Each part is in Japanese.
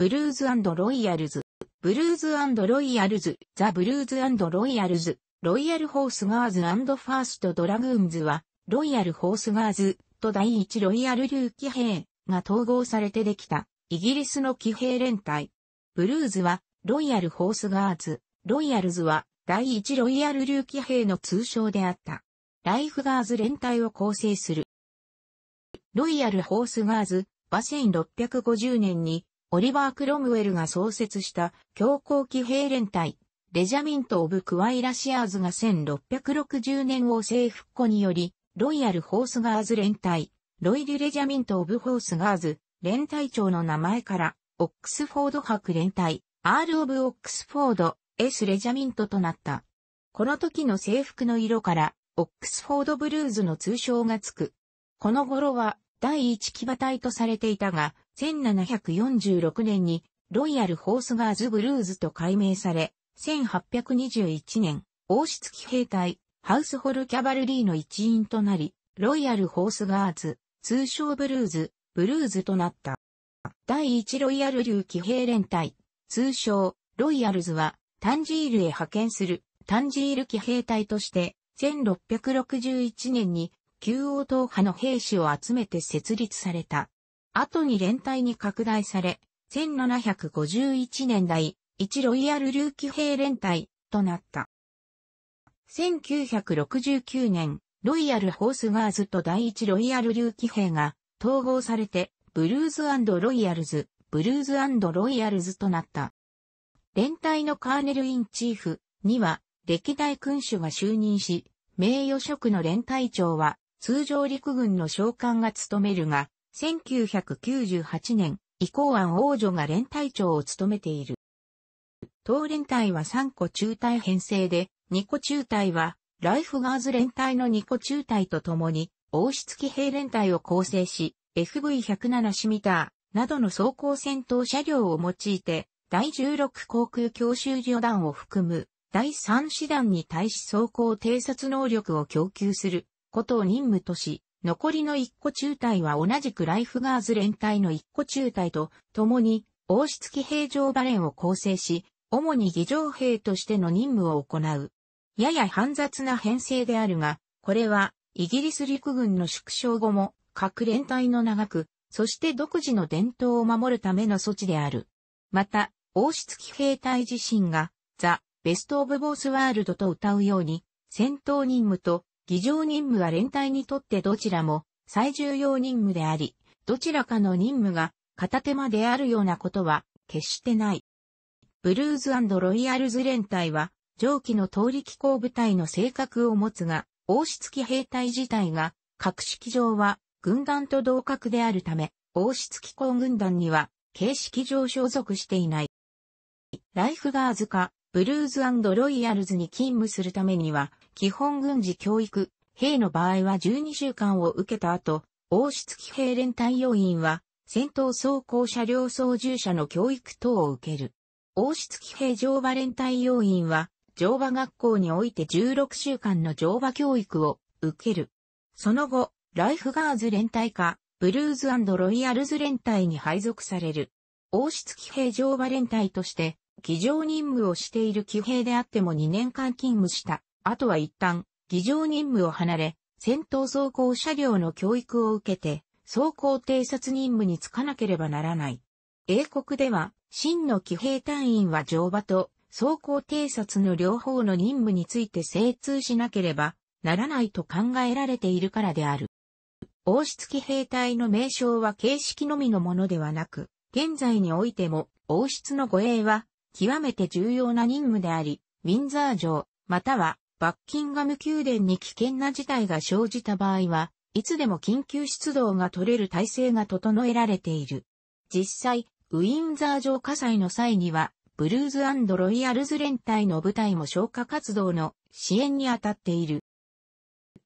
ブルーズロイヤルズ、ブルーズロイヤルズ、ザ・ブルーズロイヤルズ、ロイヤルホースガーズファーストドラグーンズは、ロイヤルホースガーズと第一ロイヤル流騎兵が統合されてできた、イギリスの騎兵連隊。ブルーズは、ロイヤルホースガーズ、ロイヤルズは、第一ロイヤル流騎兵の通称であった。ライフガーズ連隊を構成する。ロイヤルホースガーズは1650年にオリバー・クロムウェルが創設した強硬騎兵連隊、レジャミント・オブ・クワイラ・シアーズが1660年王政復古により、ロイヤル・ホースガーズ連隊、ロイル・レジャミント・オブ・ホースガーズ、連隊長の名前から、オックスフォード博連隊、R オブ・オックスフォード、S レジャミントとなった。この時の制服の色から、オックスフォードブルーズの通称がつく。この頃は、第一騎馬隊とされていたが、1746年にロイヤル・ホースガーズ・ブルーズと改名され、1821年、王室騎兵隊、ハウスホルキャバルリーの一員となり、ロイヤル・ホースガーズ、通称ブルーズ、ブルーズとなった。第一ロイヤル流騎兵連隊、通称、ロイヤルズは、タンジールへ派遣する、タンジール騎兵隊として、1661年に旧王党派の兵士を集めて設立された。後に連隊に拡大され、1751年代、一ロイヤルルーキ兵連隊となった。1969年、ロイヤルホースガーズと第一ロイヤルルーキ兵が統合されて、ブルーズロイヤルズ、ブルーズロイヤルズとなった。連隊のカーネルインチーフには、歴代君主が就任し、名誉職の連隊長は通常陸軍の将官が務めるが、1998年、イコーアン王女が連隊長を務めている。当連隊は3個中隊編成で、2個中隊は、ライフガーズ連隊の2個中隊と共に、王室騎兵連隊を構成し、FV-107 シミターなどの装甲戦闘車両を用いて、第16航空教習旅団を含む、第3師団に対し装甲偵察能力を供給することを任務とし、残りの一個中隊は同じくライフガーズ連隊の一個中隊と共に王室騎兵場レンを構成し、主に議場兵としての任務を行う。やや煩雑な編成であるが、これはイギリス陸軍の縮小後も各連隊の長く、そして独自の伝統を守るための措置である。また、王室騎兵隊自身がザ・ベスト・オブ・ボース・ワールドと歌うように、戦闘任務と議場任務は連帯にとってどちらも最重要任務であり、どちらかの任務が片手間であるようなことは決してない。ブルーズロイヤルズ連隊は上記の通り機構部隊の性格を持つが、王室機兵隊自体が格式上は軍団と同格であるため、王室機構軍団には形式上所属していない。ライフガーズか、ブルーズロイヤルズに勤務するためには、基本軍事教育、兵の場合は12週間を受けた後、王室騎兵連隊要員は、戦闘走行車両操縦者の教育等を受ける。王室騎兵乗馬連隊要員は、乗馬学校において16週間の乗馬教育を受ける。その後、ライフガーズ連隊か、ブルーズロイヤルズ連隊に配属される。王室騎兵乗馬連隊として、騎乗任務をしている騎兵であっても2年間勤務したあとは一旦、議場任務を離れ、戦闘走行車両の教育を受けて、走行偵察任務に就かなければならない。英国では、真の騎兵隊員は乗馬と走行偵察の両方の任務について精通しなければならないと考えられているからである。王室騎兵隊の名称は形式のみのものではなく、現在においても王室の護衛は極めて重要な任務であり、ウィンザー城、またはバッキンガム宮殿に危険な事態が生じた場合は、いつでも緊急出動が取れる体制が整えられている。実際、ウィンザー城火災の際には、ブルーズロイヤルズ連隊の部隊も消火活動の支援に当たっている。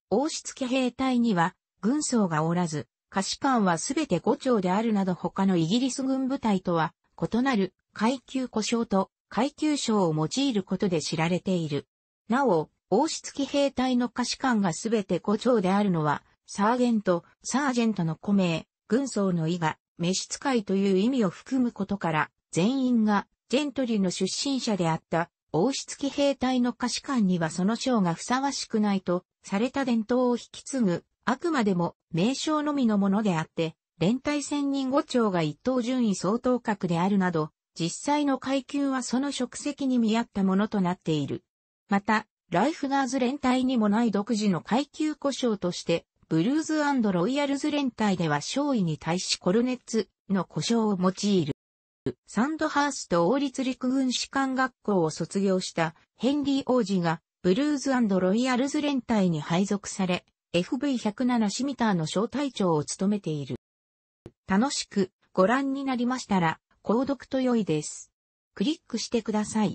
王室家兵隊には、軍曹がおらず、下士官はすべて5丁であるなど他のイギリス軍部隊とは異なる階級故障と階級章を用いることで知られている。なお、王室騎兵隊の歌詞官がすべて胡蝶であるのは、サーゲント、サージェントの古名、軍曹の意が、召使いという意味を含むことから、全員が、ジェントリーの出身者であった、王室騎兵隊の歌詞官にはその章がふさわしくないと、された伝統を引き継ぐ、あくまでも名称のみのものであって、連帯専任五長が一等順位相当格であるなど、実際の階級はその職責に見合ったものとなっている。また、ライフナーズ連隊にもない独自の階級故障として、ブルーズロイヤルズ連隊では勝尉に対しコルネッツの故障を用いる。サンドハースト王立陸軍士官学校を卒業したヘンリー王子がブルーズロイヤルズ連隊に配属され、FV107 シミターの小隊長を務めている。楽しくご覧になりましたら、購読と良いです。クリックしてください。